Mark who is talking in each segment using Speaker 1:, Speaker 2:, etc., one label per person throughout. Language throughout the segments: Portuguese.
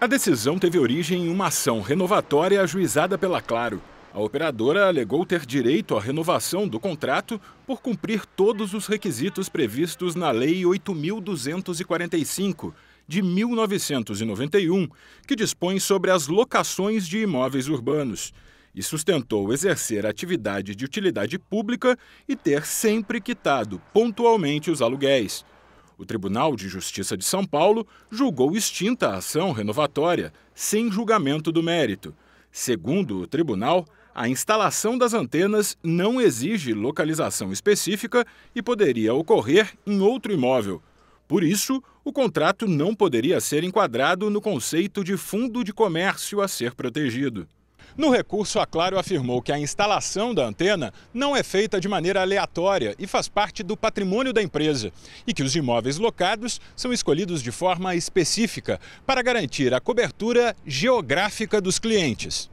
Speaker 1: A decisão teve origem em uma ação renovatória ajuizada pela Claro. A operadora alegou ter direito à renovação do contrato por cumprir todos os requisitos previstos na Lei 8.245, de 1991, que dispõe sobre as locações de imóveis urbanos, e sustentou exercer atividade de utilidade pública e ter sempre quitado pontualmente os aluguéis. O Tribunal de Justiça de São Paulo julgou extinta a ação renovatória, sem julgamento do mérito. Segundo o tribunal, a instalação das antenas não exige localização específica e poderia ocorrer em outro imóvel. Por isso, o contrato não poderia ser enquadrado no conceito de fundo de comércio a ser protegido. No recurso, a Claro afirmou que a instalação da antena não é feita de maneira aleatória e faz parte do patrimônio da empresa e que os imóveis locados são escolhidos de forma específica para garantir a cobertura geográfica dos clientes.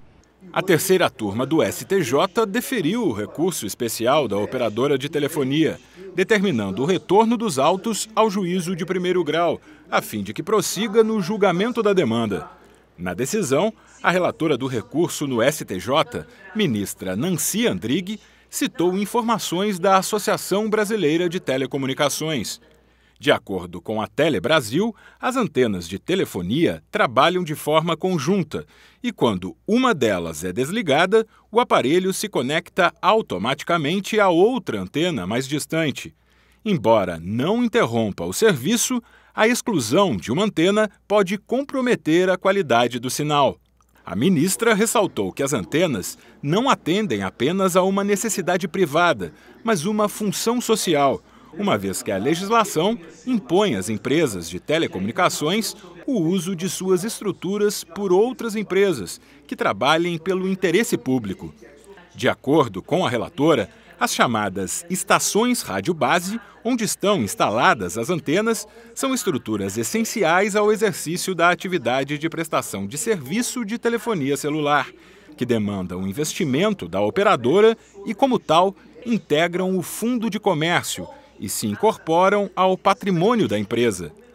Speaker 1: A terceira turma do STJ deferiu o recurso especial da operadora de telefonia, determinando o retorno dos autos ao juízo de primeiro grau, a fim de que prossiga no julgamento da demanda. Na decisão, a relatora do recurso no STJ, ministra Nancy Andrighi, citou informações da Associação Brasileira de Telecomunicações. De acordo com a Telebrasil, as antenas de telefonia trabalham de forma conjunta e, quando uma delas é desligada, o aparelho se conecta automaticamente à outra antena mais distante. Embora não interrompa o serviço, a exclusão de uma antena pode comprometer a qualidade do sinal. A ministra ressaltou que as antenas não atendem apenas a uma necessidade privada, mas uma função social, uma vez que a legislação impõe às empresas de telecomunicações o uso de suas estruturas por outras empresas que trabalhem pelo interesse público. De acordo com a relatora, as chamadas estações rádio base, onde estão instaladas as antenas, são estruturas essenciais ao exercício da atividade de prestação de serviço de telefonia celular, que demandam um investimento da operadora e, como tal, integram o fundo de comércio e se incorporam ao patrimônio da empresa.